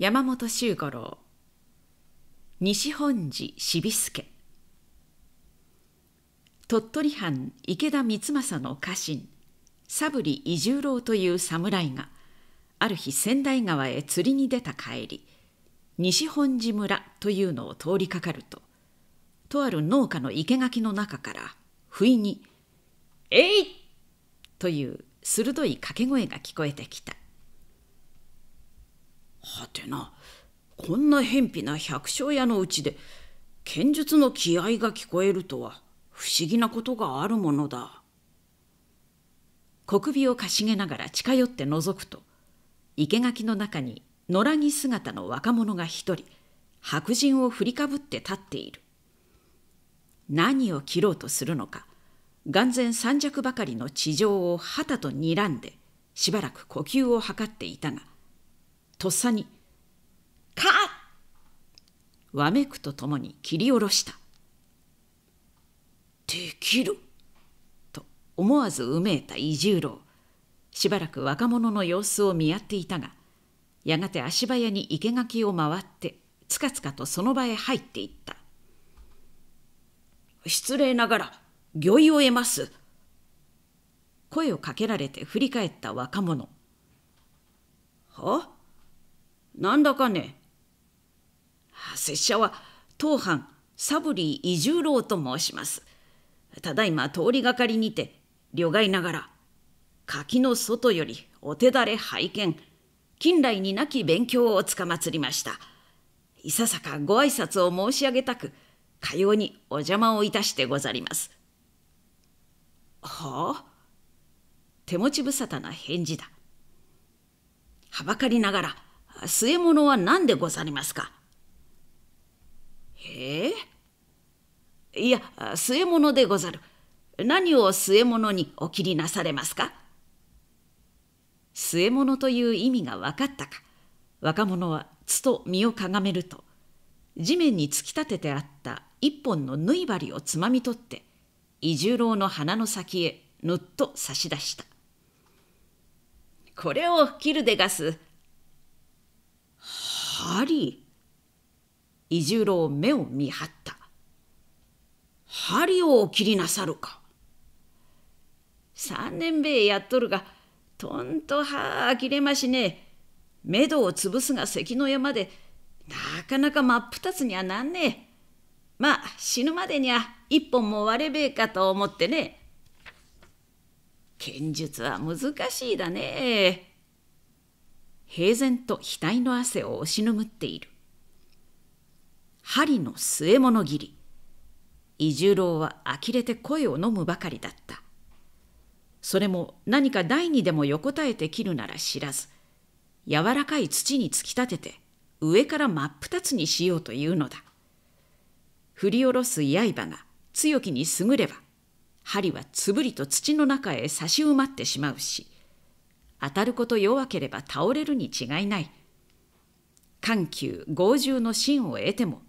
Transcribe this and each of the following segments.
山本周五郎西本寺渋助鳥取藩池田光政の家臣三ぶ伊十郎という侍がある日仙台川へ釣りに出た帰り西本寺村というのを通りかかるととある農家の生垣の中から不意に「えい!」という鋭い掛け声が聞こえてきたはてなこんな偏僻な百姓屋のうちで剣術の気合が聞こえるとは不思議なことがあるものだ小首をかしげながら近寄って覗くと生垣の中に野良着姿の若者が一人白人を振りかぶって立っている何を切ろうとするのか眼前三尺ばかりの地上を旗と睨んでしばらく呼吸を図っていたがとっさに「かっ!」わめくとともに切り下ろした「できる!」と思わずうめいた伊十郎しばらく若者の様子を見合っていたがやがて足早に生垣を回ってつかつかとその場へ入っていった失礼ながら御意を得ます声をかけられて振り返った若者はなんだかね。拙者は当藩サブリー伊十郎と申します。ただいま通りがかりにて旅外ながら柿の外よりお手だれ拝見近来になき勉強をつかまつりましたいささかご挨拶を申し上げたくかようにお邪魔をいたしてござりますはあ手持ち無沙汰な返事だはばかりながら末物は何でござりますかへえいや末物でござる何を末物にお切りなされますか末物という意味が分かったか若者はつと身をかがめると地面に突き立ててあった一本の縫い針をつまみ取って伊十郎の鼻の先へぬっと差し出した。これを切るでガスハ伊十郎目を見張った針をお切りなさるか三年べやっとるがとんとはあきれましね目処を潰すが関の山でなかなか真っ二つにはなんねえまあ死ぬまでには一本も割れべえかと思ってね剣術は難しいだね平然と額の汗を押しぬむっている針の末物切り伊十郎は呆れて声を飲むばかりだったそれも何か台にでも横たえて切るなら知らず柔らかい土に突き立てて上から真っ二つにしようというのだ振り下ろす刃が強気に優れば針はつぶりと土の中へ差し埋まってしまうし当たること弱ければ倒れるに違いない緩急剛柔の芯を得ても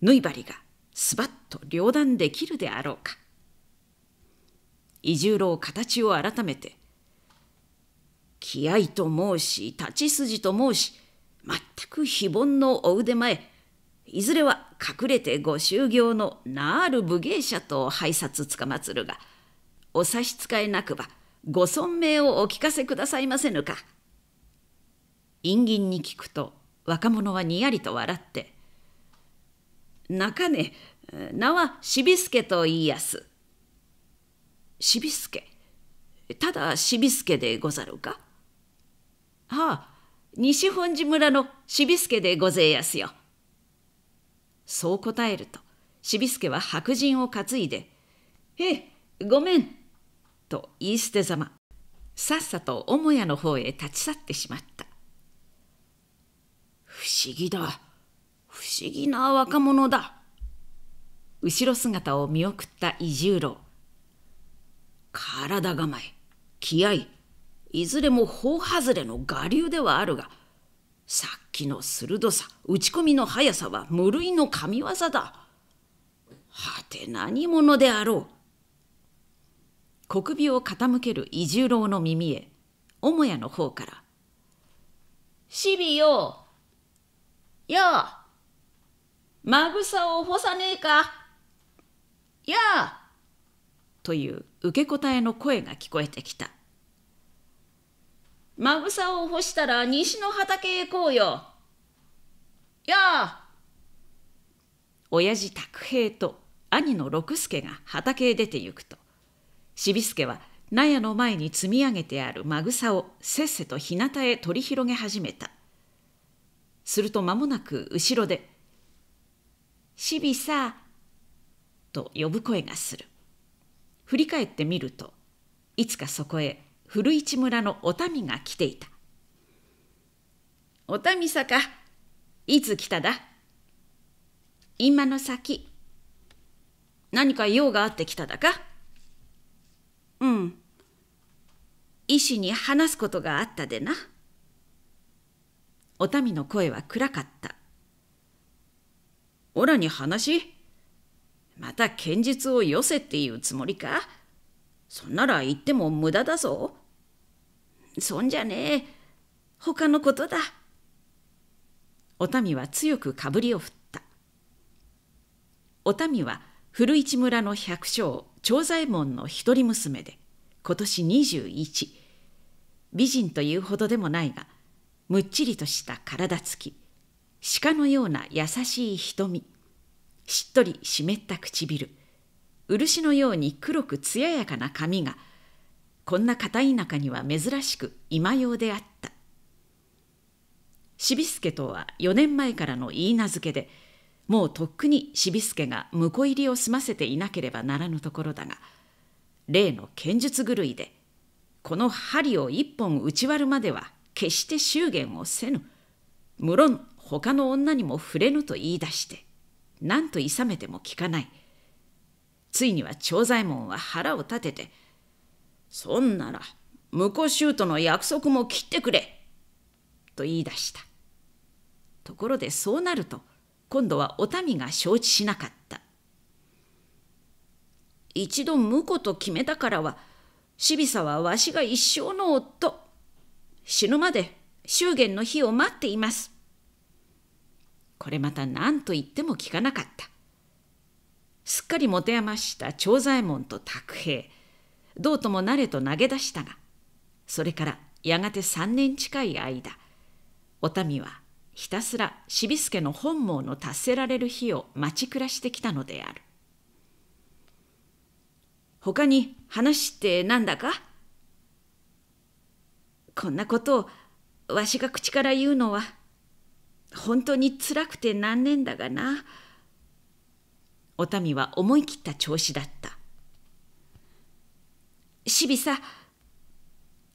縫い針がスバッと両断できるであろうか伊十郎形を改めて気合と申し立ち筋と申し全く非凡のお腕前いずれは隠れてご修行の名ある武芸者と拝察つかまつるがお差し支えなくばご尊名をお聞かせくださいませぬか。陰銀に聞くと若者はにやりと笑って、中根、名はしびすけと言いやす。すけただしびすけでござるかはあ、西本寺村のすけでごぜえやすよ。そう答えると、しびすけは白人を担いで、へえ、ごめん。と言い捨てざまさっさと母屋の方へ立ち去ってしまった不思議だ不思議な若者だ後ろ姿を見送った伊十郎体構え気合いずれも法外れの我流ではあるがさっきの鋭さ打ち込みの速さは無類の神業だはて何者であろう小首を傾ける伊十郎の耳へ母屋の方から「シビよやあまぐさを干さねえかやあ」という受け答えの声が聞こえてきた「まぐさを干したら西の畑へ行こうよ」やあ親父拓平と兄の六助が畑へ出て行くと渋助は納屋の前に積み上げてあるまぐさをせっせと日向へ取り広げ始めたすると間もなく後ろで「渋さ」と呼ぶ声がする振り返ってみるといつかそこへ古市村のお民が来ていた「お民さかいつ来ただ?」「今の先何か用があって来ただか?」うん医師に話すことがあったでなお民の声は暗かったおらに話また剣術をよせっていうつもりかそんなら言っても無駄だぞそんじゃねえ他のことだお民は強くかぶりを振ったお民は古市村の百姓長左衛門の一人娘で今年21美人というほどでもないがむっちりとした体つき鹿のような優しい瞳しっとり湿った唇漆のように黒く艶やかな髪がこんな片田舎には珍しく今用であった渋助とは4年前からの言い名付けでもうとっくにしびすけが婿入りを済ませていなければならぬところだが例の剣術狂いでこの針を一本打ち割るまでは決して祝言をせぬ無論他の女にも触れぬと言い出して何といさめても聞かないついには長左衛門は腹を立てて「そんなら婿姑との約束も切ってくれ」と言い出したところでそうなると「今度はお民が承知しなかった一度婿と決めたからは渋沢はわしが一生の夫死ぬまで祝言の日を待っていますこれまた何と言っても聞かなかったすっかり持て余した長左衛門と卓兵どうともなれと投げ出したがそれからやがて3年近い間お民はひたすら渋助の本望の達せられる日を待ち暮らしてきたのである他に話ってなんだかこんなことをわしが口から言うのは本当につらくて何年だがな。お民は思い切った調子だった。しびさ、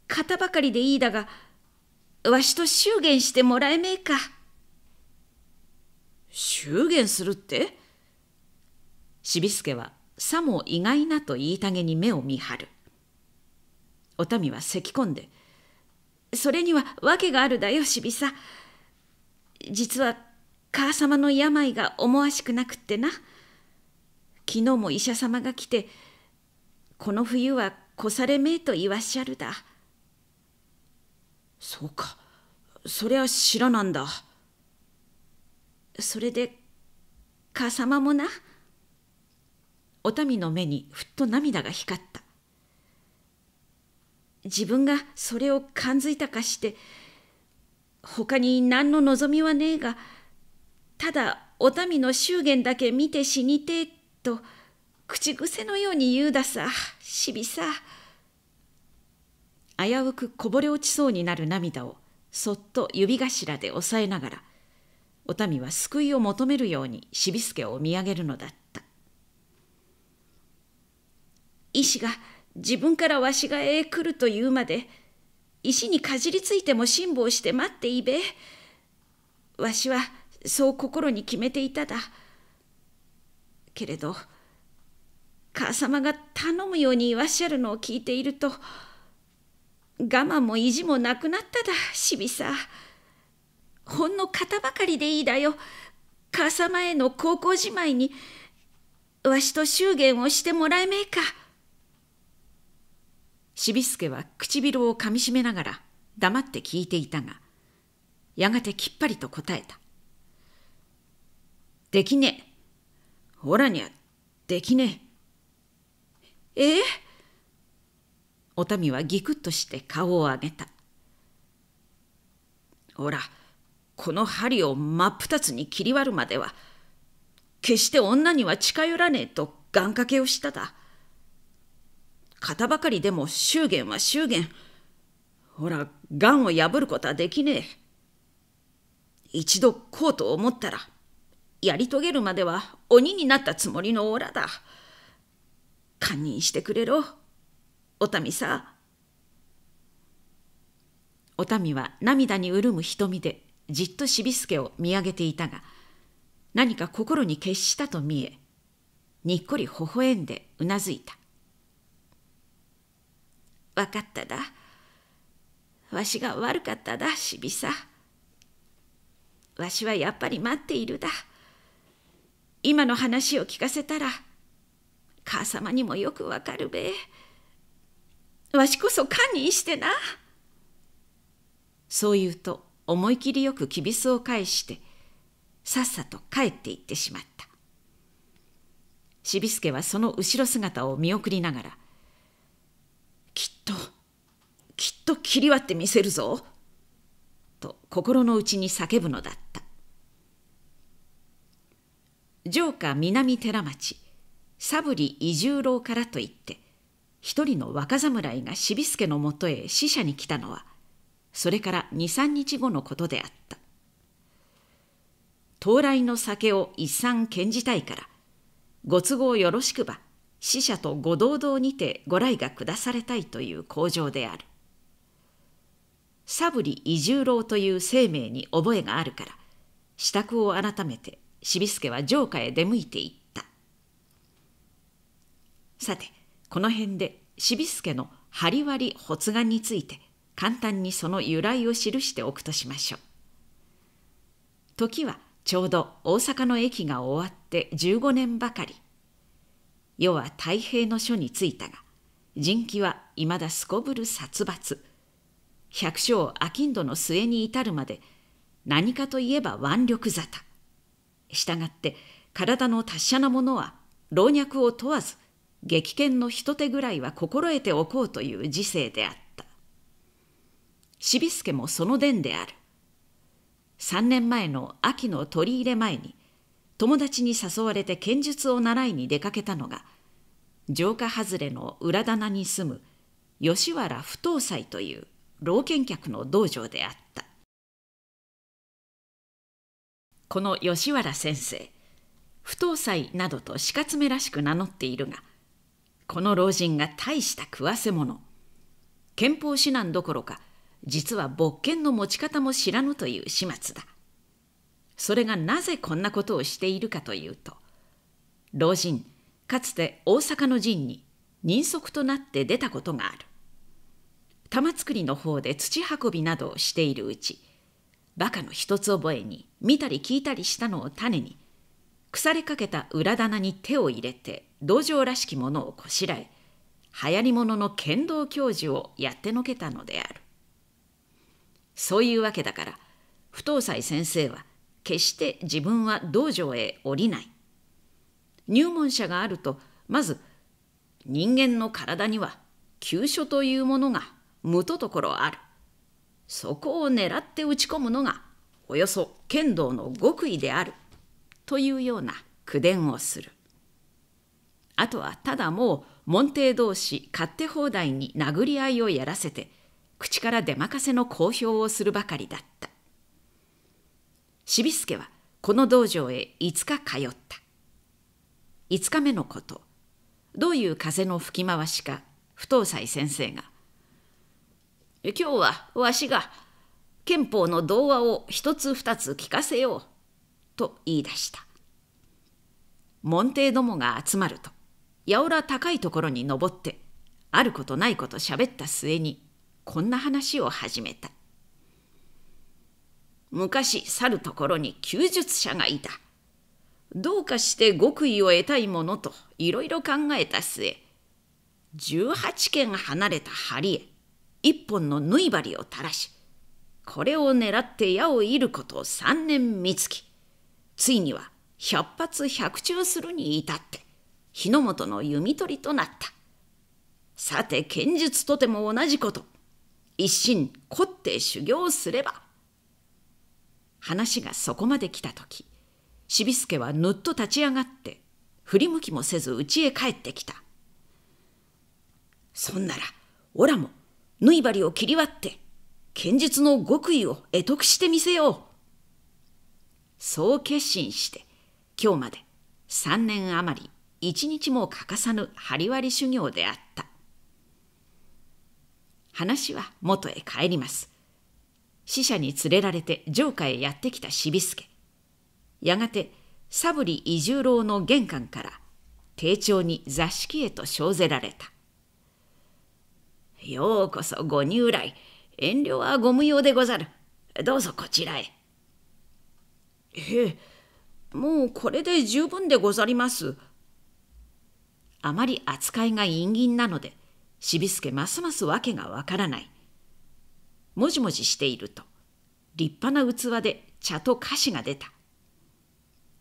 肩ばかりでいいだが、わしと祝言してもらえめえか。祝言するって渋助はさも意外なと言いたげに目を見張る。お民はせき込んで、それには訳があるだよ、渋さ。実は母様の病が思わしくなくってな。昨日も医者様が来て、この冬は越されめえと言わしゃるだ。そうかそりゃ知らなんだそれでか様もなお民の目にふっと涙が光った自分がそれを感づいたかして他に何の望みはねえがただお民の祝言だけ見て死にてえと口癖のように言うださしびさ。危うくこぼれ落ちそうになる涙をそっと指頭で押さえながらお民は救いを求めるようにしびすけを見上げるのだった石が自分からわしがええ来ると言うまで石にかじりついても辛抱して待っていべわしはそう心に決めていただけれど母様が頼むようにいらっしゃるのを聞いていると我慢も意地もなくなっただしびさほんの型ばかりでいいだよ母様への高校じまいにわしと祝言をしてもらえめえかしびすけは唇をかみしめながら黙って聞いていたがやがてきっぱりと答えた「できねえほらにゃできねえええお民はぎくっとして顔を上げた。おら、この針を真っ二つに切り割るまでは、決して女には近寄らねえと願掛けをしただ。型ばかりでも祝言は祝言。ほら、癌を破ることはできねえ。一度こうと思ったら、やり遂げるまでは鬼になったつもりのオーラだ。堪忍してくれろ。お民さ。お民は涙に潤む瞳でじっとしびすけを見上げていたが、何か心に決したと見え、にっこり微笑んでうなずいた。わかっただ。わしが悪かっただ、しびさ。わしはやっぱり待っているだ。今の話を聞かせたら、母様にもよくわかるべえ。わしこそ堪忍してな。そう言うと思い切りよくきびすを返してさっさと帰って行ってしまった。しびすけはその後ろ姿を見送りながら「きっときっと切り割ってみせるぞ」と心の内に叫ぶのだった。城下南寺町サブリ伊十郎からといって一人の若侍が渋助のもとへ死者に来たのはそれから23日後のことであった到来の酒を一産献じたいからご都合よろしくば死者とご同道にてご来が下されたいという口上であるサブリ伊十郎という生命に覚えがあるから支度を改めて渋助は城下へ出向いていったさてこの辺でしびすけの針割り発願について簡単にその由来を記しておくとしましょう。時はちょうど大阪の駅が終わって15年ばかり。世は太平の書についたが、人気はいまだすこぶる殺伐。百姓商人の末に至るまで何かといえば腕力沙汰。したがって体の達者なものは老若を問わず激剣の一手ぐらいは心得ておこうという時勢であった渋助もその伝である3年前の秋の取り入れ前に友達に誘われて剣術を習いに出かけたのが城下外れの裏棚に住む吉原不当斎という老剣客の道場であったこの吉原先生不当斎などと死活めらしく名乗っているがこの老人が大した食わせ者憲法指南どころか実は勃権の持ち方も知らぬという始末だそれがなぜこんなことをしているかというと老人かつて大阪の陣に人足となって出たことがある玉造りの方で土運びなどをしているうちバカの一つ覚えに見たり聞いたりしたのを種に腐れかけた裏棚に手を入れて道場らしきものをこしらえ流行り物の剣道教授をやってのけたのであるそういうわけだから不藤斎先生は決して自分は道場へ降りない入門者があるとまず人間の体には急所というものが無とところあるそこを狙って打ち込むのがおよそ剣道の極意であるというような口伝をするあとはただもう門弟同士勝手放題に殴り合いをやらせて口から出任せの公表をするばかりだった渋助はこの道場へ5日通った5日目のことどういう風の吹き回しか不藤斎先生が「今日はわしが憲法の童話を一つ二つ聞かせよう」と言い出した門弟どもが集まるとやおら高いところに登ってあることないこと喋った末にこんな話を始めた昔去るところに弓術者がいたどうかして極意を得たいものといろいろ考えた末18軒離れた針へ一本の縫い針を垂らしこれを狙って矢を射ることを3年見つきついには百発百中するに至って日の本の弓取りとなったさて剣術とても同じこと一心凝って修行すれば話がそこまで来た時渋助はぬっと立ち上がって振り向きもせず家へ帰ってきたそんならおらも縫い針を切り割って剣術の極意を得得してみせようそう決心して今日まで3年余り一日も欠かさぬり割り修行であった話は元へ帰ります死者に連れられて城下へやってきた渋助やがてサブリ伊十郎の玄関から丁重に座敷へと生ぜられたようこそご入来遠慮はご無用でござるどうぞこちらへええもうこれで十分でござります。あまり扱いが陰銀なのでしびすけますます訳がわからない。もじもじしていると立派な器で茶と菓子が出た。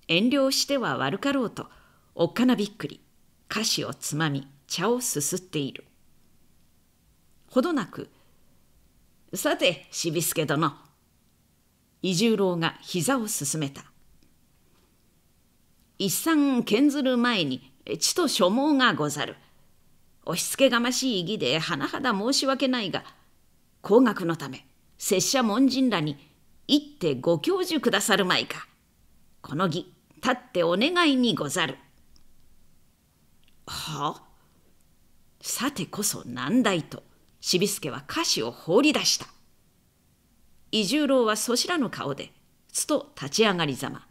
遠慮しては悪かろうとおっかなびっくり菓子をつまみ茶をすすっている。ほどなく「さてしびすけ殿伊十郎が膝をすすめた一産剣ずる前に地と所望がござる押しつけがましい義で甚だ申し訳ないが高額のため拙者門人らに一手ご教授くださるまいかこの儀立ってお願いにござるはあさてこそ難題と渋助は歌詞を放り出した伊十郎はそしらぬ顔で、つと立ち上がりざま。あ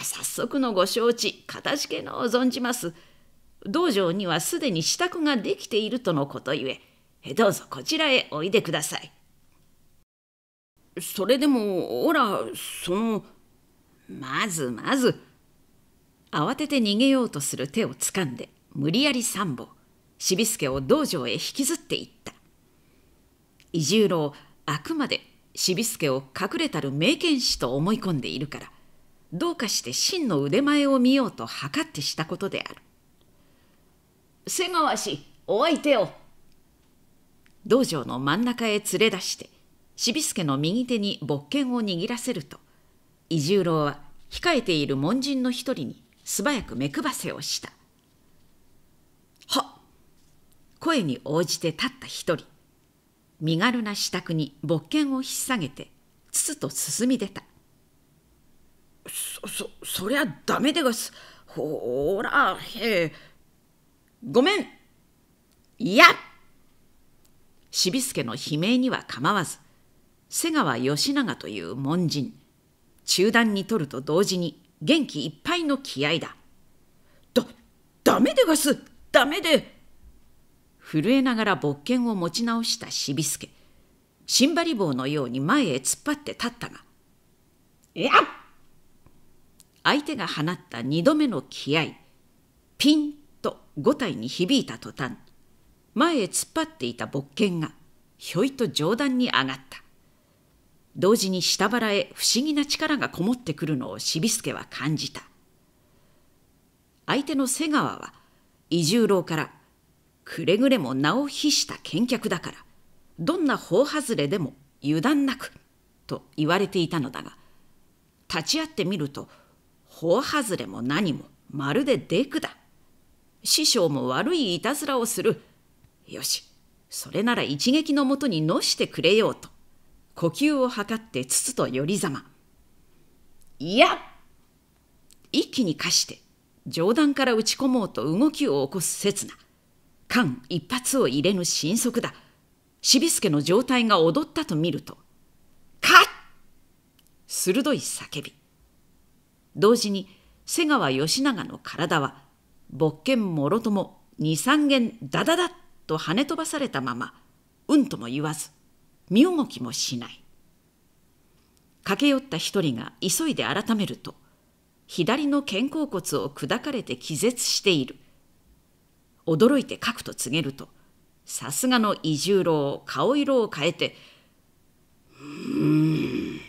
あ、早速のご承知、かたしけの存じます。道場にはすでに支度ができているとのことゆえ、どうぞこちらへおいでください。それでも、おら、その、まずまず。慌てて逃げようとする手をつかんで、無理やり三歩、しびすけを道場へ引きずっていった。伊十郎、あくまで渋助を隠れたる名剣士と思い込んでいるからどうかして真の腕前を見ようと測ってしたことである瀬川氏お相手を道場の真ん中へ連れ出して渋助の右手に勃剣を握らせると伊十郎は控えている門人の一人に素早く目配せをした。は声に応じて立った一人身軽な支度に勃剣を引っさげてつつと進み出たそそそりゃダメでがすほらへえごめんいやしびすけの悲鳴には構わず瀬川義長という門人中断に取ると同時に元気いっぱいの気合だだダメでがすダメで震えながら勃剣を持ち直したしびすけしんばり棒のように前へ突っ張って立ったが「やっ!」相手が放った2度目の気合ピンと五体に響いた途端前へ突っ張っていた勃んがひょいと上段に上がった同時に下腹へ不思議な力がこもってくるのを渋助は感じた相手の瀬川は伊十郎からくれぐれも名を非した見客だからどんな法外れでも油断なくと言われていたのだが立ち会ってみると法外れも何もまるでデクだ師匠も悪いいたずらをするよしそれなら一撃のもとにのしてくれようと呼吸を図って筒とりざまいや一気に貸して上段から打ち込もうと動きを起こす刹那間一発を入れぬ新速だ渋助の状態が踊ったと見ると「かっ!」鋭い叫び同時に瀬川義長の体は勃剣もろとも二三軒ダダダッと跳ね飛ばされたままうんとも言わず身動きもしない駆け寄った一人が急いで改めると左の肩甲骨を砕かれて気絶している驚いて書くと告げるとさすがの伊十郎顔色を変えて「うん」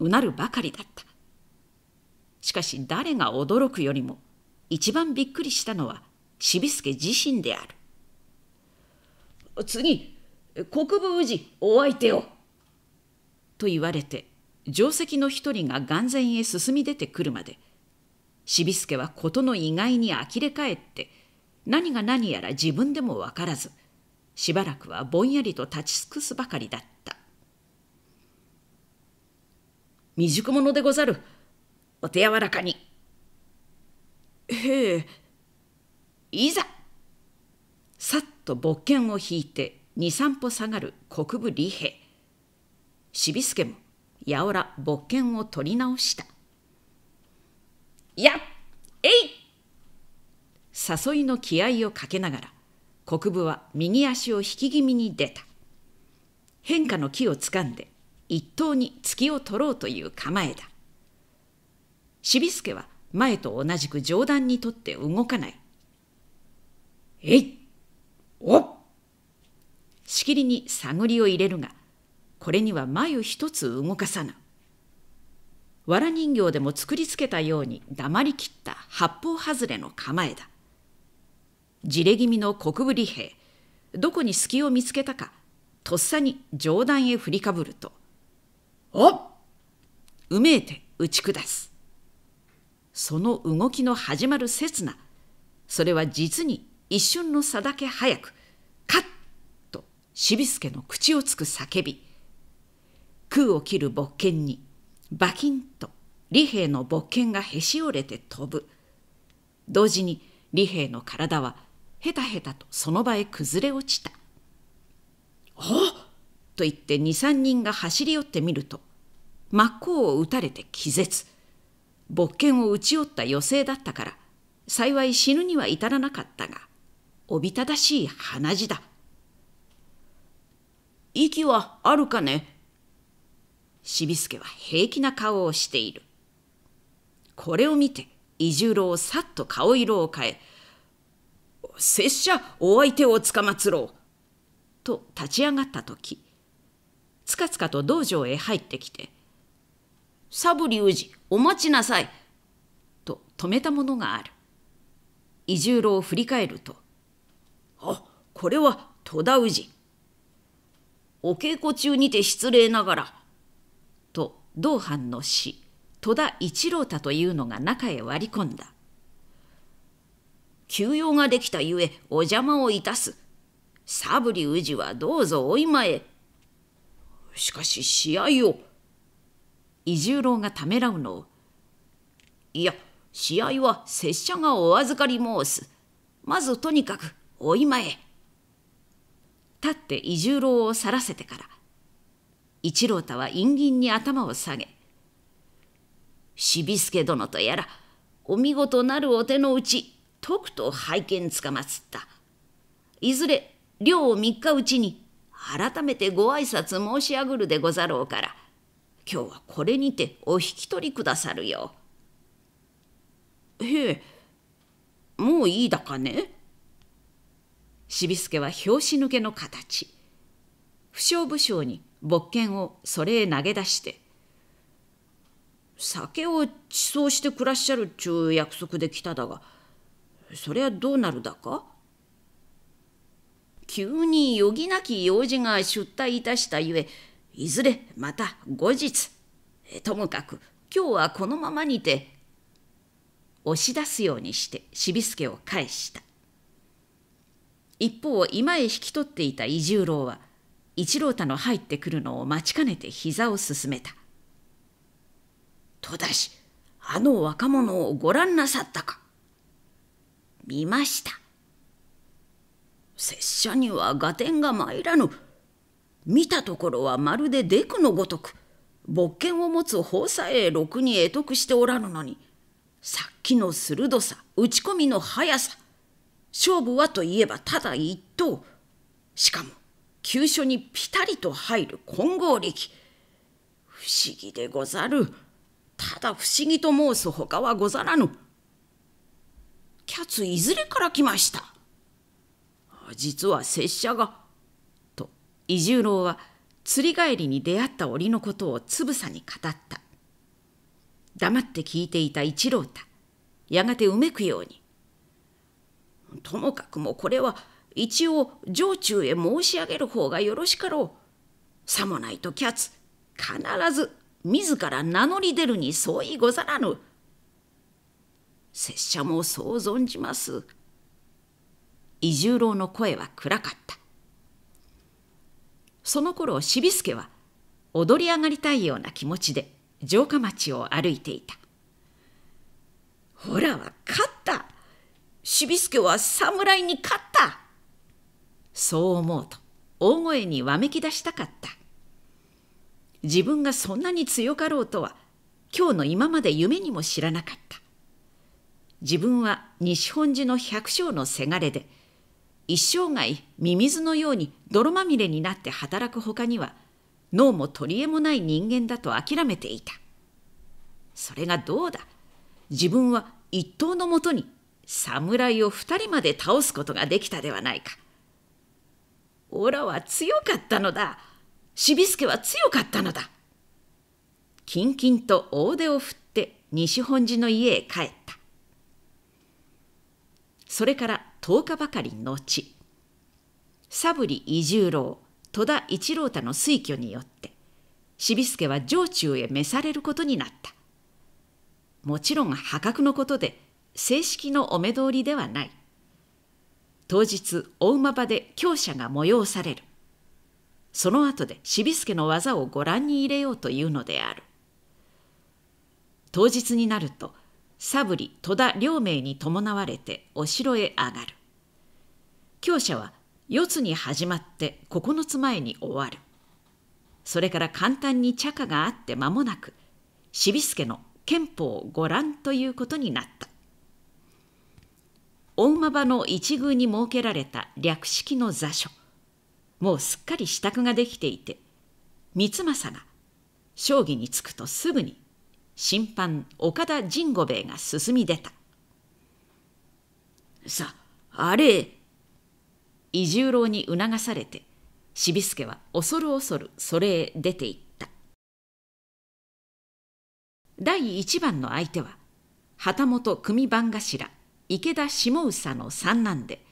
うなるばかりだったしかし誰が驚くよりも一番びっくりしたのは渋助自身である次国分氏お相手をと言われて定石の一人が眼前へ進み出てくるまで渋助は事の意外に呆れ返って何が何やら自分でも分からずしばらくはぼんやりと立ち尽くすばかりだった「未熟者でござるお手柔らかに」「へえいざ!」さっと勃剣を引いて二三歩下がる国分利兵渋助もやおら勃剣を取り直したやっえい誘いの気合をかけながら国部は右足を引き気味に出た変化の木をつかんで一刀に突きを取ろうという構えだ渋助は前と同じく上段にとって動かないえいおしきりに探りを入れるがこれには眉一つ動かさない藁人形でも作りつけたように黙りきった八方外れの構えだじれ気味の国武利兵どこに隙を見つけたかとっさに上段へ振りかぶると「おっ!」うめえて打ち下すその動きの始まる刹那それは実に一瞬の差だけ早くカッとしびすけの口をつく叫び空を切る勃剣に「バキンと利兵の勃剣がへし折れて飛ぶ同時に利兵の体はヘタヘタとその場へ崩れ落ちた「おっ!」と言って23人が走り寄ってみると真っ向を打たれて気絶勃剣を打ち折った余生だったから幸い死ぬには至らなかったがおびただしい鼻血だ息はあるかねすけは平気な顔をしている。これを見て、伊十郎さっと顔色を変え、拙者お相手をつかまつろう。と立ち上がった時、つかつかと道場へ入ってきて、サブリウジ、お待ちなさい。と止めたものがある。伊十郎を振り返ると、あ、これは戸田氏。お稽古中にて失礼ながら、と同藩の師戸田一郎太というのが中へ割り込んだ休養ができたゆえお邪魔をいたすサブリ氏はどうぞお今へしかし試合を伊十郎がためらうのをいや試合は拙者がお預かり申すまずとにかくお今へ立って伊十郎を去らせてから一郎太は陰銀に頭を下げ「しびすけ殿とやらお見事なるお手のうちとくと拝見つかまつったいずれ寮を三日うちに改めてご挨拶申し上ぐるでござろうから今日はこれにてお引き取りくださるよ」。へえもういいだかねしすけは拍子抜けの形不詳不将に勃剣をそれへ投げ出して酒を治そして暮らっしゃるっちゅう約束で来ただがそれはどうなるだか急に余儀なき用事が出退いたしたゆえいずれまた後日ともかく今日はこのままにて押し出すようにして渋助を返した一方今へ引き取っていた伊十郎は「一郎太の入ってくるのを待ちかねて膝をすすめた。戸田氏、あの若者をご覧なさったか。見ました。拙者には合点が参らぬ。見たところはまるでデクのごとく、勃権を持つ法さえろくに得得しておらぬのに、さっきの鋭さ、打ち込みの速さ、勝負はといえばただ一等。しかも急所にぴたりと入る金剛力不思議でござるただ不思議と申すほかはござらぬキャツいずれから来ました実は拙者が」と伊十郎は釣り帰りに出会った折のことをつぶさに語った黙って聞いていた一郎太やがてうめくように「ともかくもこれは一応城中へ申し上げる方がよろしかろう。さもないとキャツ、必ず自ら名乗り出るに相違ござらぬ。拙者もそう存じます。伊十郎の声は暗かった。その頃渋助は踊り上がりたいような気持ちで城下町を歩いていた。ほらは勝った渋助は侍に勝ったそう思うと大声にわめき出したかった自分がそんなに強かろうとは今日の今まで夢にも知らなかった自分は西本寺の百姓のせがれで一生涯ミミズのように泥まみれになって働くほかには脳も取り柄もない人間だと諦めていたそれがどうだ自分は一刀のもとに侍を二人まで倒すことができたではないかオラは強かったのだしびすけは強かったのだキンキンと大手を振って西本寺の家へ帰ったそれから10日ばかり後サブリ伊十郎戸田一郎太の推挙によってしびすけは城中へ召されることになったもちろん破格のことで正式のお目通りではない当日大馬場で強者が催されるその後で渋助の技をご覧に入れようというのである当日になるとサブリ戸田両名に伴われてお城へ上がる強者は四つに始まって9つ前に終わるそれから簡単に茶化があって間もなく渋助の憲法をご覧ということになった大間場の一宮に設けられた略式の座所もうすっかり支度ができていて光政が将棋に着くとすぐに審判岡田仁五兵衛が進み出た「さあれ!」伊十郎に促されて渋助は恐る恐るそれへ出ていった第一番の相手は旗本組番頭池田下総の三男で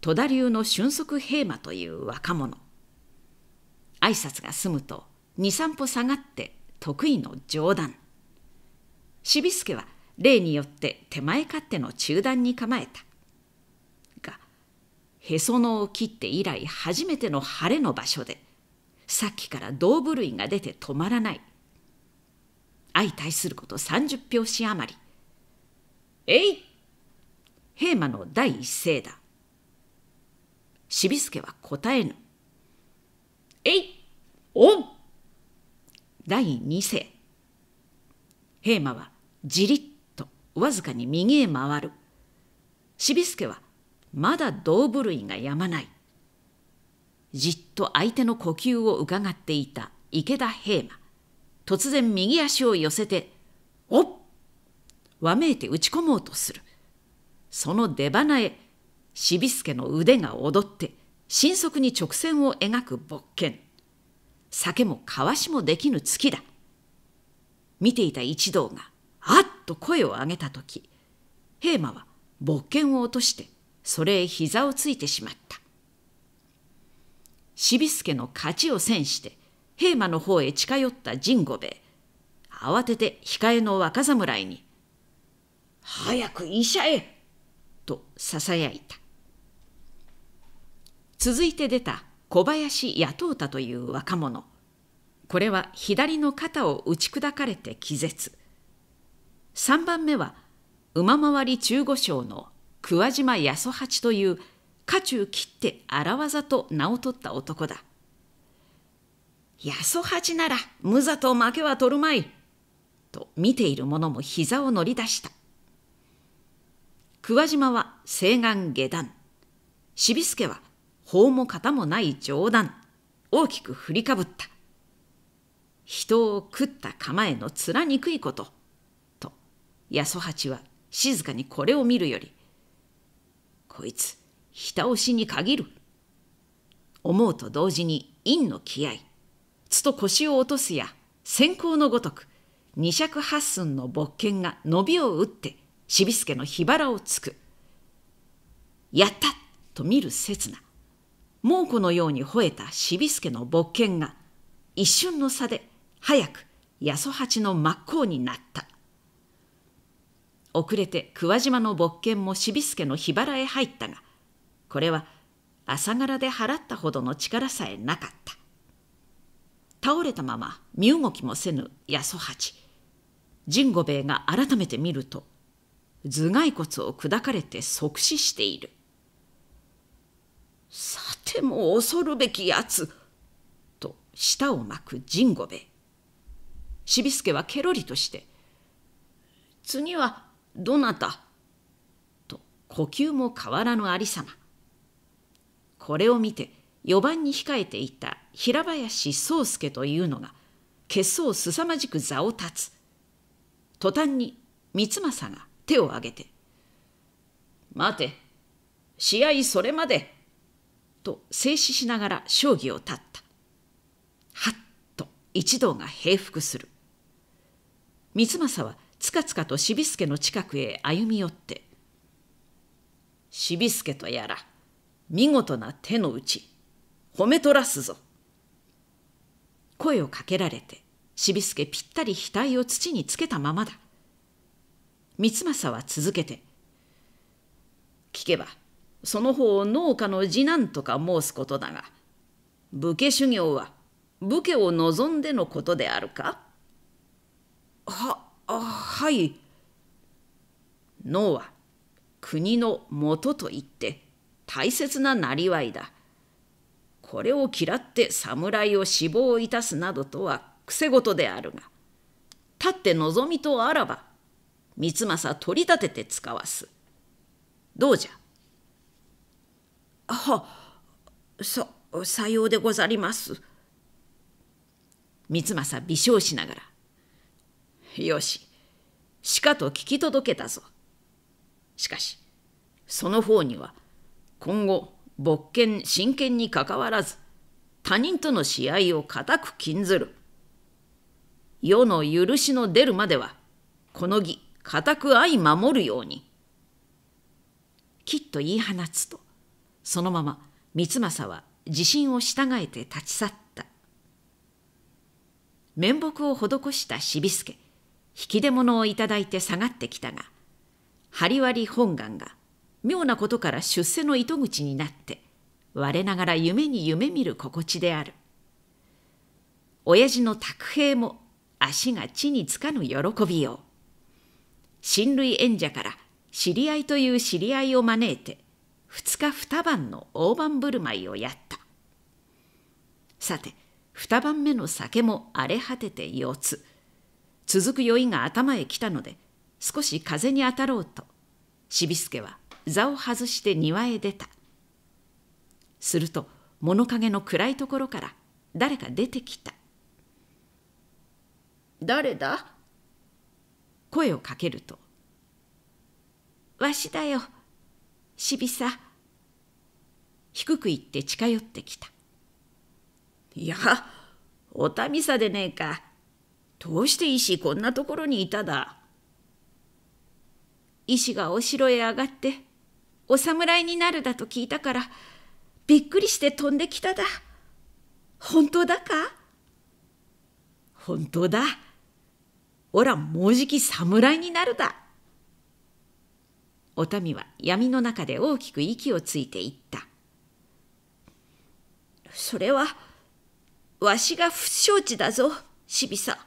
戸田流の俊足平馬という若者挨拶が済むと23歩下がって得意の上段渋助は例によって手前勝手の中段に構えたがへそのを切って以来初めての晴れの場所でさっきから道部類が出て止まらない相対すること30拍子余り「えい!」平馬の第一声だ。渋助は答えぬ。えいお第二世。平馬はじりっとわずかに右へ回る。渋助はまだ道部類がやまない。じっと相手の呼吸を伺っていた池田平馬。突然右足を寄せて、おっわめいて打ち込もうとする。その出鼻へ渋助の腕が踊って迅速に直線を描く勃見酒もかわしもできぬ月だ見ていた一同があっと声を上げた時平馬は勃見を落としてそれへ膝をついてしまった渋助の勝ちをせんして平馬の方へ近寄った神五兵衛慌てて控えの若侍に「早く医者へと囁いた続いて出た小林野党太という若者これは左の肩を打ち砕かれて気絶3番目は馬回り中五将の桑島八十八という家中切って荒技と名を取った男だ八十八なら無座と負けは取るまいと見ている者も膝を乗り出した桑島は西岸下段渋助は法も型もない冗談大きく振りかぶった人を食った構えの面にくいことと八十八は静かにこれを見るよりこいつひた押しに限る思うと同時に陰の気合つと腰を落とすや閃光のごとく二尺八寸の勃剣が伸びを打ってすけの桧腹をつく。やったと見る刹那、猛虎のように吠えたしびすけの勃剣が、一瞬の差で早く八十八の真っ向になった。遅れて桑島の勃剣もしびすけのば腹へ入ったが、これは朝柄で払ったほどの力さえなかった。倒れたまま身動きもせぬ八十八。神五兵衛が改めて見ると頭蓋骨を砕かれて即死しているさても恐るべきやつと舌を巻くジンゴベ渋けはケロリとして「次はどなた?」と呼吸も変わらぬありさまこれを見て4番に控えていた平林宗介というのが血相すさまじく座を立つ途端に三政が手を挙げて「待て試合それまで!」と静止しながら将棋を立ったはっと一同が平伏する三政はつかつかと渋助の近くへ歩み寄って「渋助とやら見事な手の内褒めとらすぞ」声をかけられて渋助ぴったり額を土につけたままだ三政は続けて聞けばその方農家の次男とか申すことだが武家修行は武家を望んでのことであるかははい能は国の元といって大切ななりわいだこれを嫌って侍を死亡いたすなどとは癖事であるが立って望みとあらば三政取り立てて使わす。どうじゃはささようでござります。三政微笑しながら「よししかと聞き届けたぞ」しかしその方には今後勃権真剣にかかわらず他人との試合を固く禁ずる世の許しの出るまではこの儀固く相守るように。きっと言い放つと、そのまま光政は自信を従えて立ち去った。面目を施した渋助、引き出物をいただいて下がってきたが、張割本願が妙なことから出世の糸口になって、我ながら夢に夢見る心地である。親父の卓兵も足が地につかぬ喜びよう。親類縁者から知り合いという知り合いを招いて2日2晩の大盤振る舞いをやったさて2晩目の酒も荒れ果てて4つ続く酔いが頭へ来たので少し風に当たろうと渋助は座を外して庭へ出たすると物陰の暗いところから誰か出てきた「誰だ声をかけると「わしだよしびさ」低く言って近寄ってきた「いやおたみさでねえかどうして石こんなところにいただ」石がお城へ上がってお侍になるだと聞いたからびっくりして飛んできただ本当だか本当だおらもうじき侍になるだ。お民は闇の中で大きく息をついていった。それは、わしが不承知だぞ、しびさ。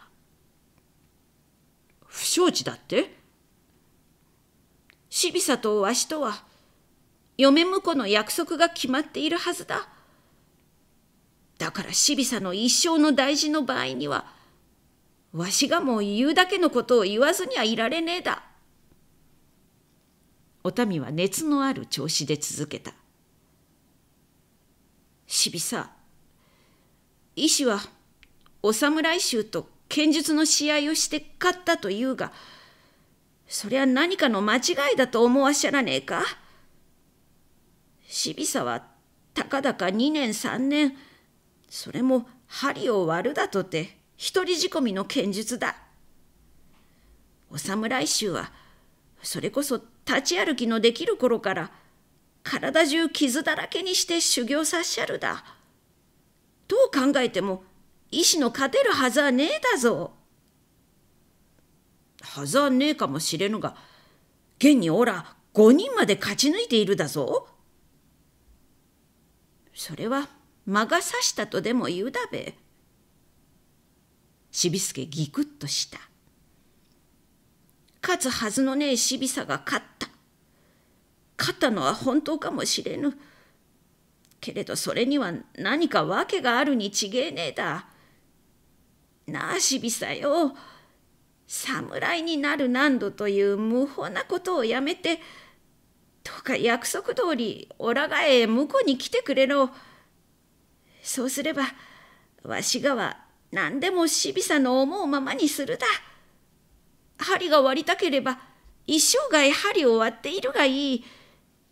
不承知だってしびさとわしとは、嫁婿の約束が決まっているはずだ。だからしびさの一生の大事の場合には、わしがもう言うだけのことを言わずにはいられねえだ。お民は熱のある調子で続けた。しびさ、医師はお侍衆と剣術の試合をして勝ったというが、そりゃ何かの間違いだと思わしゃらねえか。しびさはたかだか2年3年、それも針を割るだとて。独り仕込みの剣術だ。お侍衆は、それこそ立ち歩きのできる頃から、体中傷だらけにして修行さっしゃるだ。どう考えても、医師の勝てるはずはねえだぞ。はずはねえかもしれぬが、現におら、5人まで勝ち抜いているだぞ。それは、魔が差したとでも言うだべ。渋助ぎくっとした。勝つはずのねえ渋さが勝った。勝ったのは本当かもしれぬ。けれどそれには何か訳があるに違えねえだ。なあ渋さよ。侍になる何度という無法なことをやめて、どうか約束通りおらがえ向こうに来てくれろ。そうすればわしがは何でもしびさの思うままにするだ。針が割りたければ一生涯針を割っているがいい。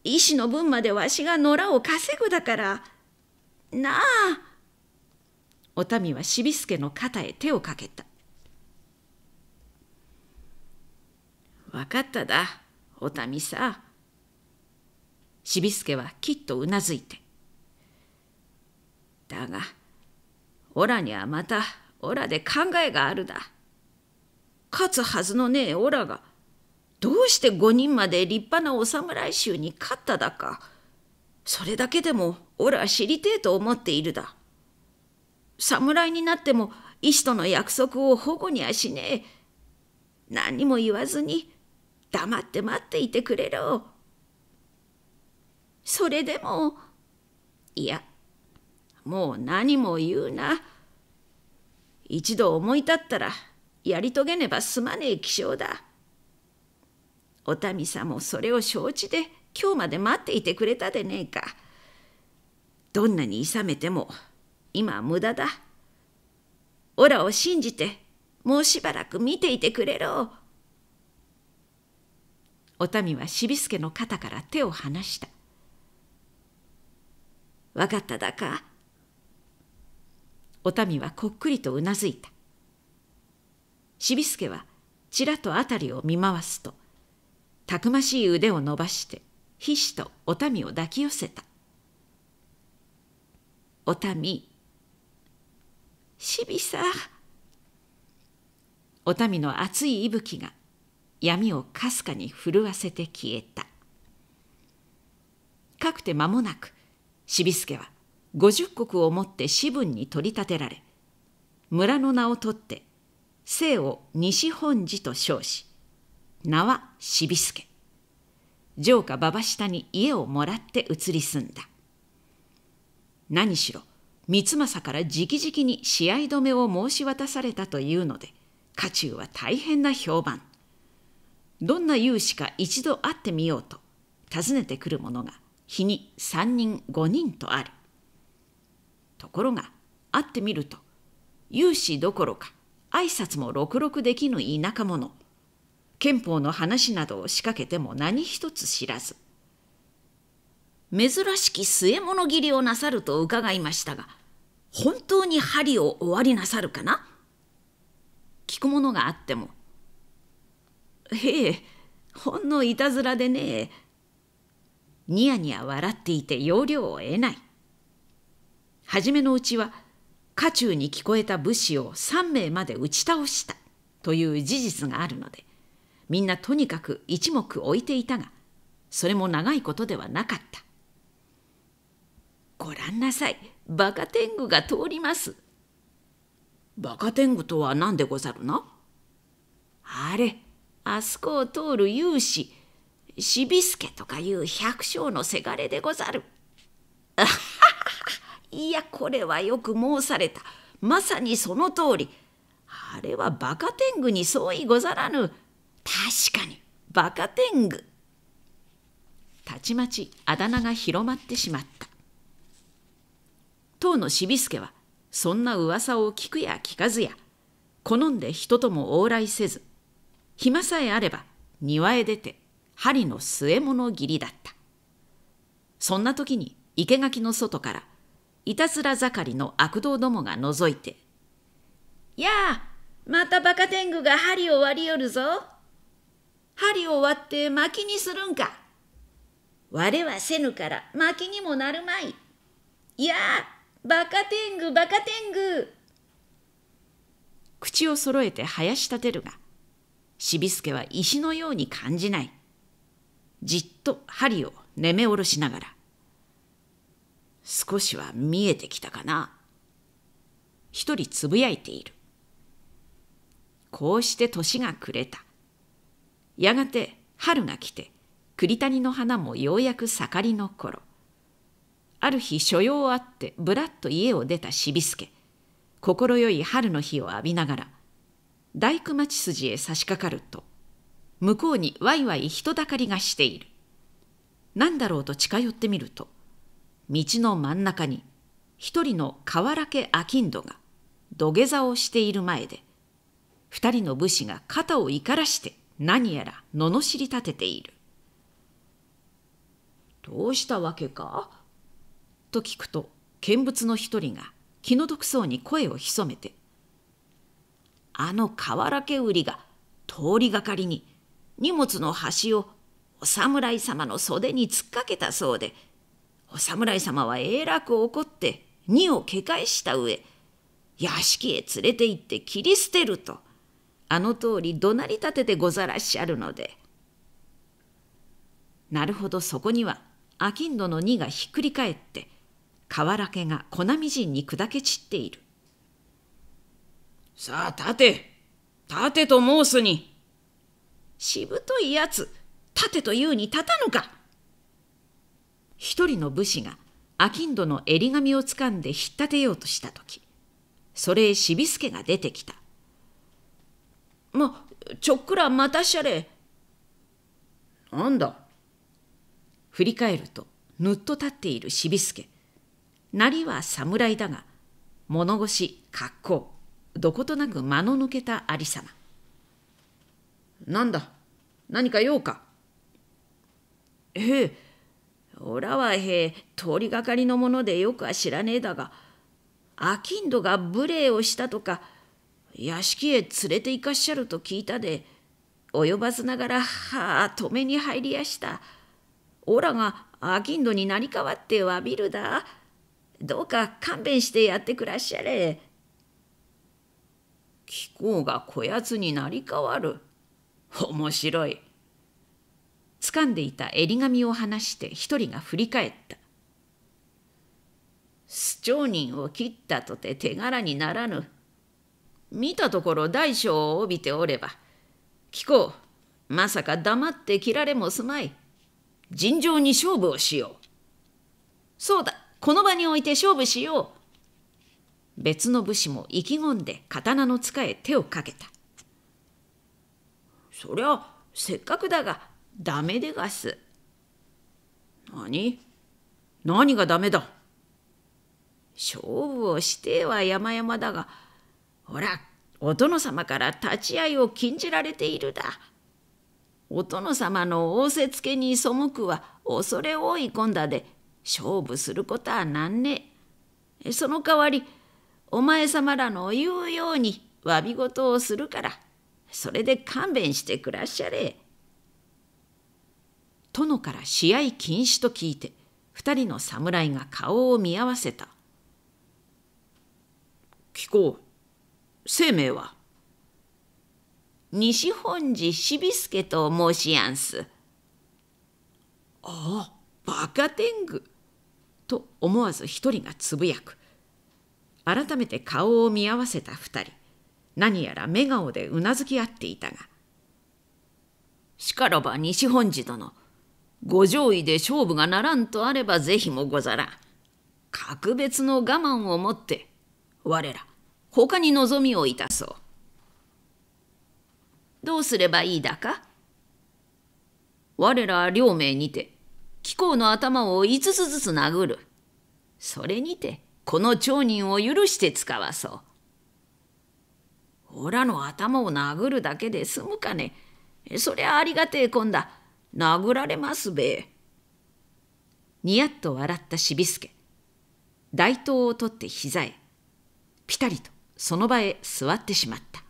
医師の分までわしが野良を稼ぐだから。なあ。お民はしびすけの肩へ手をかけた。分かっただ、お民さ。しびすけはきっとうなずいて。だが、オラにはまたオラで考えがあるだ。勝つはずのねえオラが、どうして5人まで立派なお侍衆に勝っただか、それだけでもオラ知りてえと思っているだ。侍になっても医師との約束を保護にはしねえ。何も言わずに黙って待っていてくれろ。それでも、いや、もう何も言うな。一度思い立ったら、やり遂げねばすまねえ気性だ。お民さんもそれを承知で、今日まで待っていてくれたでねえか。どんなにいさめても、今は無駄だ。おらを信じて、もうしばらく見ていてくれろ。お民はしびすけの肩から手を離した。分かっただかお民はこっくりとうなずいた。しびすけはちらと辺りを見回すと、たくましい腕を伸ばして、ひしとお民を抱き寄せた。お民、しびさ。お民の熱い息吹が闇をかすかに震わせて消えた。かくて間もなく、しびすけは五十石を持って私分に取り立てられ村の名を取って姓を西本寺と称し名は渋助城下馬場下に家をもらって移り住んだ何しろ三政から直々に試合止めを申し渡されたというので家中は大変な評判どんな勇士か一度会ってみようと訪ねてくる者が日に3人5人とあるところが会ってみると融資どころか挨拶もろくろくできぬ田舎者憲法の話などを仕掛けても何一つ知らず珍しき末物斬りをなさると伺いましたが本当に針を終わりなさるかな聞くものがあっても「へえほんのいたずらでねえ」ニヤニヤ笑っていて要領を得ない初めのうちは家中に聞こえた武士を3名まで打ち倒したという事実があるのでみんなとにかく一目置いていたがそれも長いことではなかったご覧なさいバカ天狗が通りますバカ天狗とは何でござるなあれあそこを通る勇士しびすけとかいう百姓のせがれでござる。いやこれはよく申されたまさにその通りあれはバカ天狗に相違ござらぬ確かにバカ天狗たちまちあだ名が広まってしまった当の渋助はそんな噂を聞くや聞かずや好んで人とも往来せず暇さえあれば庭へ出て針の末物切りだったそんな時に生垣の外からいたずら盛りの悪道どもが覗いて「やあまたバカ天狗が針を割りよるぞ針を割って薪にするんか割れはせぬから薪にもなるまいいやあバカ天狗バカ天狗口を揃えて生やし立てるが渋助は石のように感じないじっと針をねめおろしながら少しは見えてきたかな。一人つぶやいている。こうして年が暮れた。やがて春が来て、栗谷の花もようやく盛りの頃。ある日所用あってぶらっと家を出た渋助。快い春の日を浴びながら、大工町筋へ差し掛かると、向こうにわいわい人だかりがしている。なんだろうと近寄ってみると、道の真ん中に一人の瓦家商人が土下座をしている前で二人の武士が肩を怒らして何やら罵り立てている。どうしたわけかと聞くと見物の一人が気の毒そうに声を潜めて「あの瓦家売りが通りがかりに荷物の端をお侍様の袖に突っかけたそうで。お侍様はえらく怒って二をけ返した上屋敷へ連れて行って切り捨てるとあの通り怒鳴り立ててござらっしゃるのでなるほどそこには商人の二がひっくり返って瓦家が粉みじんに砕け散っているさあ立て立てと申すにしぶといやつ立てというに立たぬか一人の武士が商人の襟紙をつかんで引っ立てようとした時それへしびすけが出てきた「まちょっくらまたしゃれ」「なんだ?」振り返るとぬっと立っているしびすけなりは侍だが物腰格好どことなく間の抜けた有様なんだ何か用かええおらはへえ通りがかりのものでよくは知らねえだが商人が無礼をしたとか屋敷へ連れて行かっしゃると聞いたで及ばずながらはあ止めに入りやした。おらが商人になりかわってわびるだ。どうか勘弁してやってくらっしゃれ。貴公がこやつになりかわる。面白い。掴んでいた襟紙を離して一人が振り返った。主張人を切ったとて手柄にならぬ。見たところ大小を帯びておれば、聞こう、まさか黙って切られもすまい。尋常に勝負をしよう。そうだ、この場において勝負しよう。別の武士も意気込んで刀の使え手をかけた。そりゃ、せっかくだが、ダメでガス。何何がダメだ勝負をしては山々だが、ほら、お殿様から立ち会いを禁じられているだ。お殿様の仰せつけに背くは恐れ多い今だで、勝負することはなんねえ。その代わり、お前様らの言うように詫び事をするから、それで勘弁してくらっしゃれ。殿から試合禁止と聞いて二人の侍が顔を見合わせた聞こう生命は西本寺渋助と申しやんす。ああバカ天狗と思わず一人がつぶやく改めて顔を見合わせた二人何やら目顔でうなずき合っていたがしからば西本寺殿ご上位で勝負がならんとあれば是非もござら格別の我慢をもって我ら他に望みをいたそうどうすればいいだか我ら両名にて貴公の頭を5つずつ殴るそれにてこの町人を許して使わそうおらの頭を殴るだけで済むかねそりゃありがてえこんだ殴られますべ。にやっと笑ったしびすけ。大刀を取って膝へ。ぴたりとその場へ座ってしまった。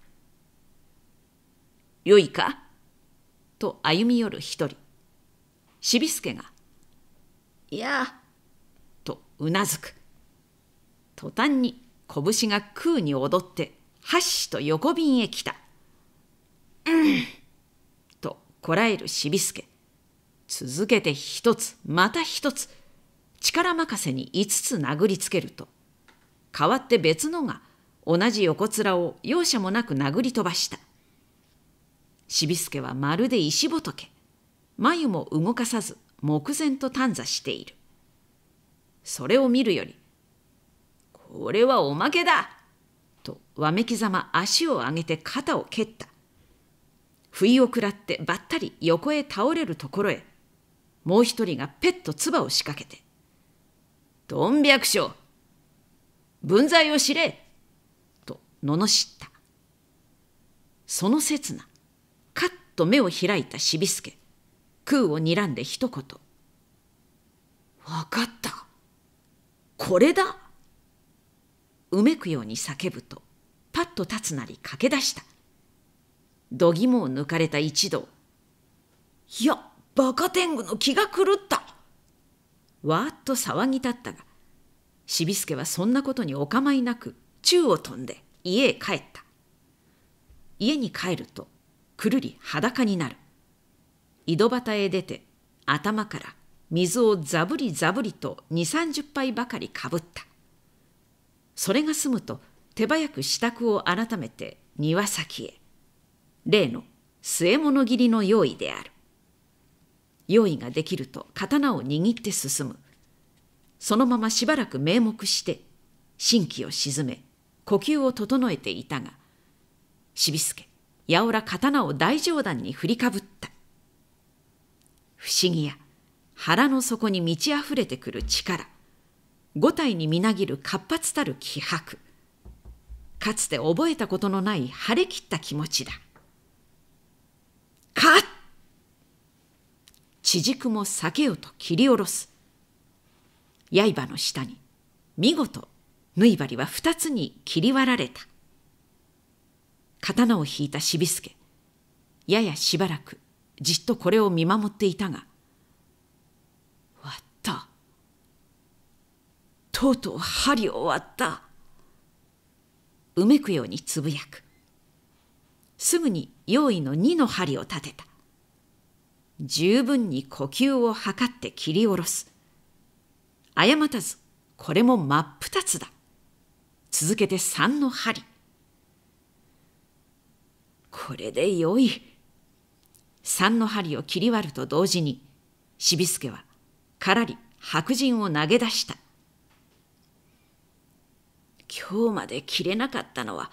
よいかと歩み寄る一人。しびすけが、いや、とうなずく。途端に拳が空に踊って、はっしと横瓶へ来た。うん、とこらえるしびすけ。続けて一つまた一つ力任せに5つ殴りつけると代わって別のが同じ横面を容赦もなく殴り飛ばした渋助はまるで石仏眉も動かさず目前と短座しているそれを見るより「これはおまけだ!」とわめきざま足を上げて肩を蹴った不意を食らってばったり横へ倒れるところへもう一人がペッと唾を仕掛けて「どん百姓分際を知れ!」と罵ったその刹那カッと目を開いたしびすけ空を睨んで一言「分かったこれだ!」うめくように叫ぶとパッと立つなり駆け出した度肝を抜かれた一同「いやバカ天狗の気が狂ったわーっと騒ぎ立ったがしびすけはそんなことにお構いなく宙を飛んで家へ帰った家に帰るとくるり裸になる井戸端へ出て頭から水をざぶりざぶりと2 3 0杯ばかりかぶったそれが済むと手早く支度を改めて庭先へ例の末物切りの用意である用意ができると刀を握って進む。そのまましばらく名目して、神気を沈め、呼吸を整えていたが、渋助、やおら刀を大上段に振りかぶった。不思議や、腹の底に満ち溢れてくる力、五体にみなぎる活発たる気迫、かつて覚えたことのない腫れ切った気持ちだ。勝っ地軸も避けよと切り下ろす。刃の下に、見事、縫い針は二つに切り割られた。刀を引いたしびすけ。ややしばらく、じっとこれを見守っていたが、割った。とうとう針を割った。うめくようにつぶやく。すぐに用意の二の針を立てた。十分に呼吸を測って切り下ろす。誤たず、これも真っ二つだ。続けて三の針。これでよい。三の針を切り割ると同時に、しびすけは、からり白人を投げ出した。今日まで切れなかったのは、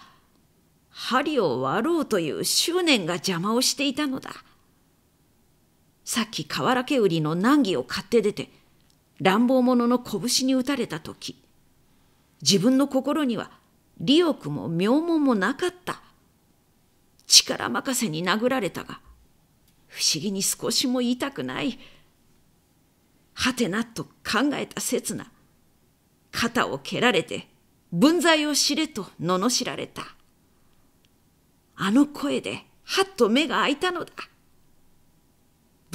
針を割ろうという執念が邪魔をしていたのだ。さっき河原家売りの難儀を買って出て乱暴者の拳に打たれた時自分の心には利欲も名門もなかった力任せに殴られたが不思議に少しも痛くないはてなと考えた刹那肩を蹴られて分際を知れと罵られたあの声ではっと目が開いたのだ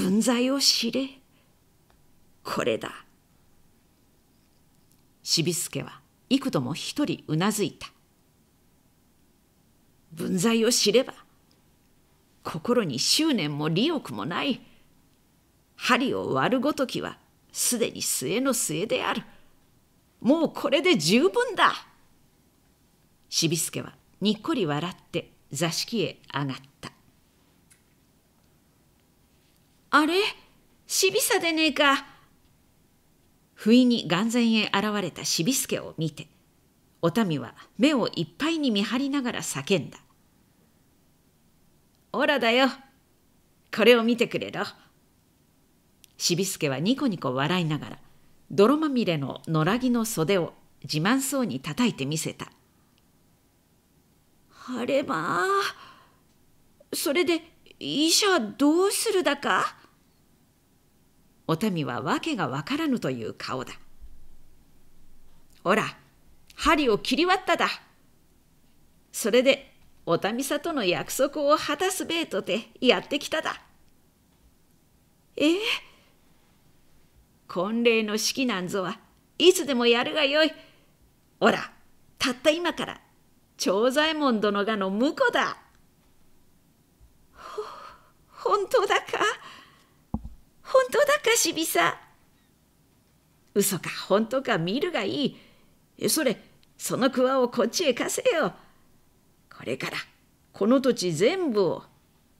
分際を知れこれだ渋助は幾度も一人うなずいた分際を知れば心に執念も利欲もない針を割るごときはすでに末の末であるもうこれで十分だ渋助はにっこり笑って座敷へ上がったあれしびさでねえか。不意に眼前へ現れたしびすけを見て、お民は目をいっぱいに見張りながら叫んだ。おらだよ。これを見てくれろ。しびすけはニコニコ笑いながら、泥まみれの野良木の袖を自慢そうに叩いてみせた。あれまあ。それで医者どうするだかお民は訳が分からぬという顔だ。ほら、針を切り割っただ。それで、お民さとの約束を果たすべえとてやってきただ。ええ婚礼の式なんぞはいつでもやるがよい。ほら、たった今から、長左衛門殿がの婿だ。ほ、本当だか本当だかしびさ嘘か本当か見るがいいそれそのくわをこっちへ貸せよこれからこの土地全部を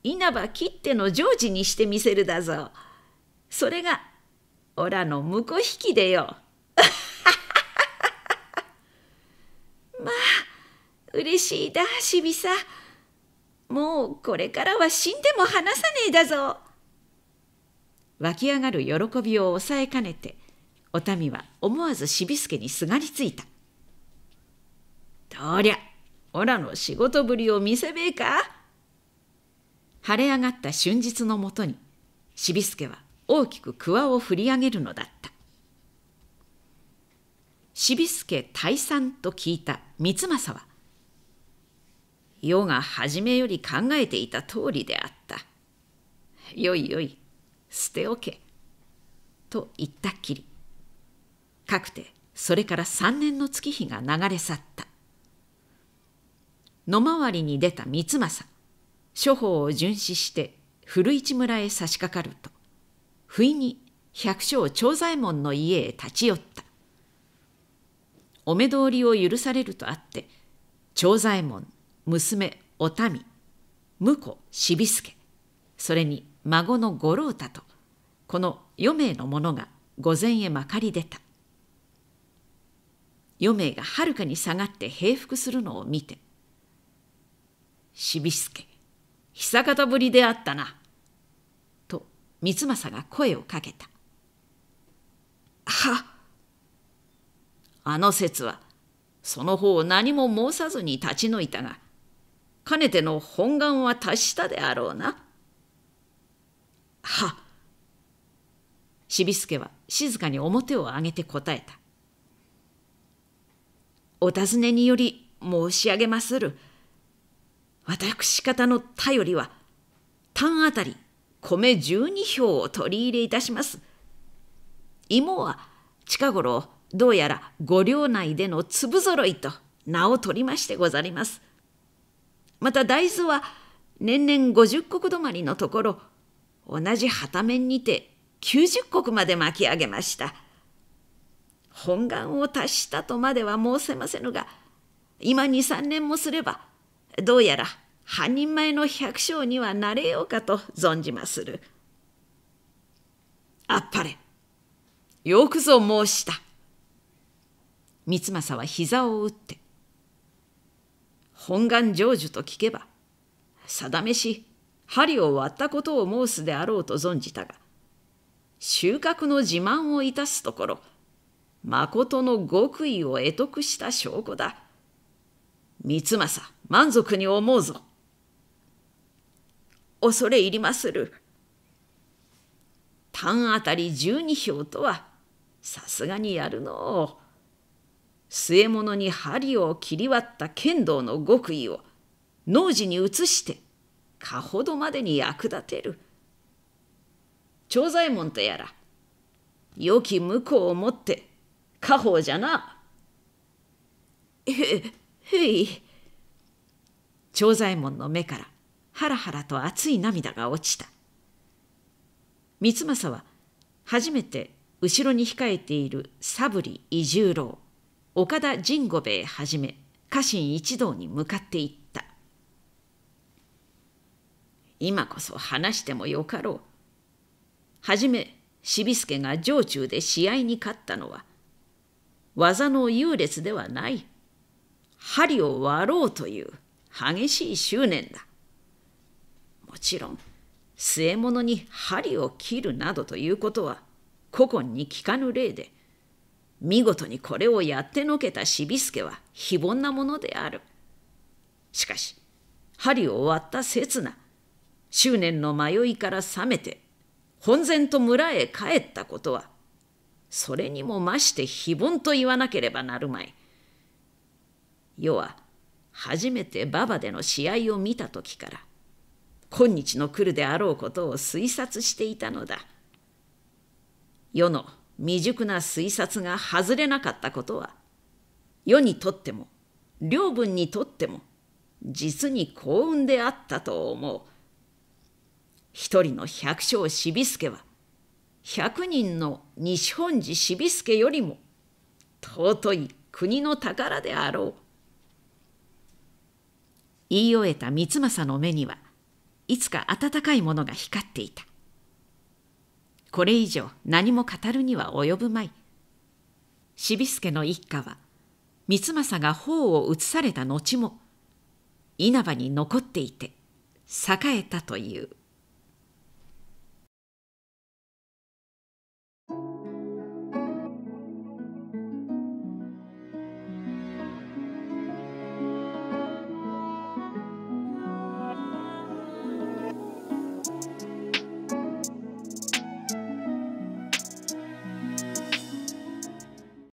稲葉切っての常時にしてみせるだぞそれがおらの婿引きでよ まあ嬉しいだしびさもうこれからは死んでも話さねえだぞ。湧き上がる喜びを抑えかねてお民は思わずしびすけにすがりついた「どりゃおらの仕事ぶりを見せべえか?」晴れ上がった春日のもとにすけは大きく桑を振り上げるのだったしびすけ退散と聞いた三政は世が初めより考えていた通りであったよいよい捨ておけ。と言ったっきり。かくて、それから3年の月日が流れ去った。野回りに出た三政、処方を巡視して古市村へ差し掛かると、不意に百姓長左衛門の家へ立ち寄った。お目通りを許されるとあって、長左衛門、娘、お民、婿、しびすけ、それに孫の五郎太とこの余命の者が御前へまかり出た余命がはるかに下がって平服するのを見て「しびすけ久方ぶりであったな」と三政が声をかけた「はあの説はその方何も申さずに立ち退いたがかねての本願は達したであろうな」。は渋助は静かに表を上げて答えた。お尋ねにより申し上げまする。私方の頼りは、単あたり米12票を取り入れいたします。芋は近頃、どうやら五両内での粒ぞろいと名を取りましてござります。また大豆は年々50石止まりのところ、同じ旗面にて90国まで巻き上げました。本願を達したとまでは申せませぬが、今2 3年もすれば、どうやら半人前の百姓にはなれようかと存じまする。あっぱれ。よくぞ申した。三政は膝を打って、本願成就と聞けば、定めし針を割ったことを申すであろうと存じたが収穫の自慢をいたすところとの極意を得得した証拠だ三政満足に思うぞ恐れ入りまする単当たり十二票とはさすがにやるのう末物に針を切り割った剣道の極意を農事に移してかほどまでに役立てる。長左衛門とやら、良き婿をもって、家宝じゃな。へ、へい。長左衛門の目から、ハラハラと熱い涙が落ちた。三政は、初めて後ろに控えているサブリ伊十郎、岡田神五兵衛はじめ、家臣一同に向かっていった。今こそ話してもよかろう。はじめ、しびすけが城中で試合に勝ったのは、技の優劣ではない。針を割ろうという激しい執念だ。もちろん、末物に針を切るなどということは、古今に聞かぬ例で、見事にこれをやってのけたしびすけは非凡なものである。しかし、針を割った刹那、執念の迷いから覚めて本然と村へ帰ったことはそれにもまして非凡と言わなければなるまい。世は初めて馬場での試合を見た時から今日の来るであろうことを推察していたのだ。世の未熟な推察が外れなかったことは世にとっても領分にとっても実に幸運であったと思う。一人の百姓渋助は百人の西本寺渋助よりも尊い国の宝であろう。言い終えた三政の目にはいつか温かいものが光っていた。これ以上何も語るには及ぶまい。渋助の一家は三政が頬を移された後も稲葉に残っていて栄えたという。